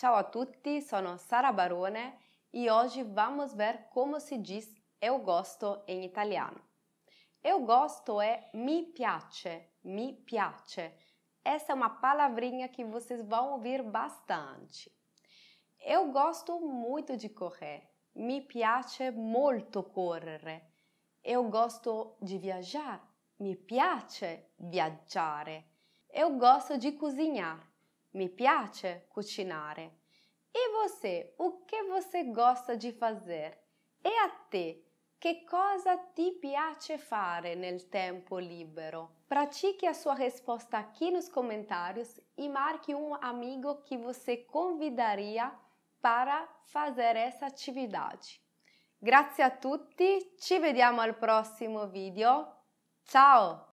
Ciao a tutti, sono Sara Barone e hoje vamos ver como se diz eu gosto em italiano. Eu gosto é mi piace, mi piace. Essa é uma palavrinha que vocês vão ouvir bastante. Eu gosto muito de correr. Mi piace molto correre. Eu gosto de viajar. Mi piace viaggiare. Eu gosto de cozinhar. Mi piace cucinare. E você, o que você gosta de fazer? E a te, che cosa ti piace fare nel tempo libero? Pratique a sua resposta aqui nos comentários e marque um amigo que você convidaria para fazer essa atividade. Grazie a tutti, ci vediamo al prossimo video. Ciao!